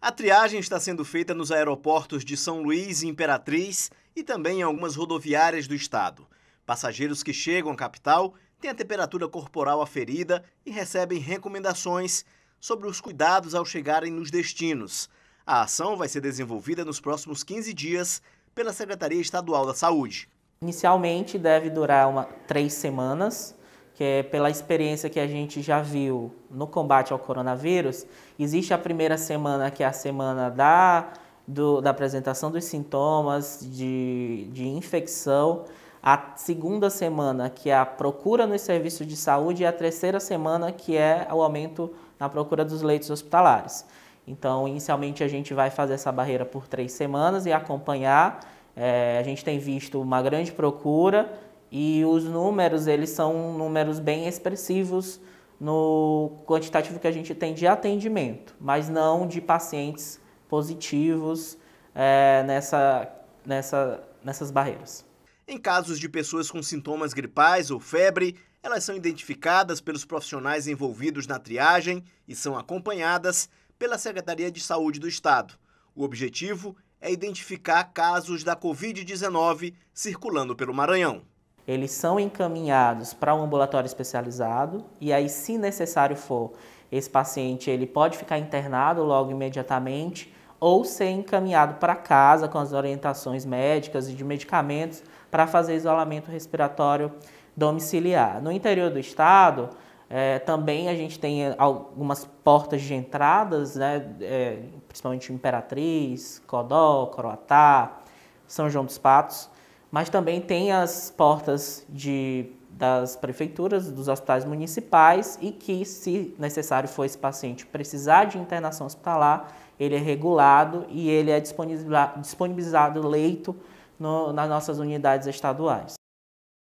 A triagem está sendo feita nos aeroportos de São Luís e Imperatriz e também em algumas rodoviárias do estado. Passageiros que chegam à capital têm a temperatura corporal aferida e recebem recomendações sobre os cuidados ao chegarem nos destinos. A ação vai ser desenvolvida nos próximos 15 dias pela Secretaria Estadual da Saúde. Inicialmente deve durar uma, três semanas que é pela experiência que a gente já viu no combate ao coronavírus, existe a primeira semana, que é a semana da, do, da apresentação dos sintomas de, de infecção, a segunda semana, que é a procura nos serviços de saúde, e a terceira semana, que é o aumento na procura dos leitos hospitalares. Então, inicialmente, a gente vai fazer essa barreira por três semanas e acompanhar. É, a gente tem visto uma grande procura e os números, eles são números bem expressivos no quantitativo que a gente tem de atendimento, mas não de pacientes positivos é, nessa, nessa, nessas barreiras. Em casos de pessoas com sintomas gripais ou febre, elas são identificadas pelos profissionais envolvidos na triagem e são acompanhadas pela Secretaria de Saúde do Estado. O objetivo é identificar casos da Covid-19 circulando pelo Maranhão eles são encaminhados para um ambulatório especializado e aí, se necessário for, esse paciente ele pode ficar internado logo imediatamente ou ser encaminhado para casa com as orientações médicas e de medicamentos para fazer isolamento respiratório domiciliar. No interior do estado, é, também a gente tem algumas portas de entradas, né, é, principalmente Imperatriz, Codó, Coroatá, São João dos Patos, mas também tem as portas de, das prefeituras, dos hospitais municipais e que, se necessário for esse paciente precisar de internação hospitalar, ele é regulado e ele é disponibilizado leito no, nas nossas unidades estaduais.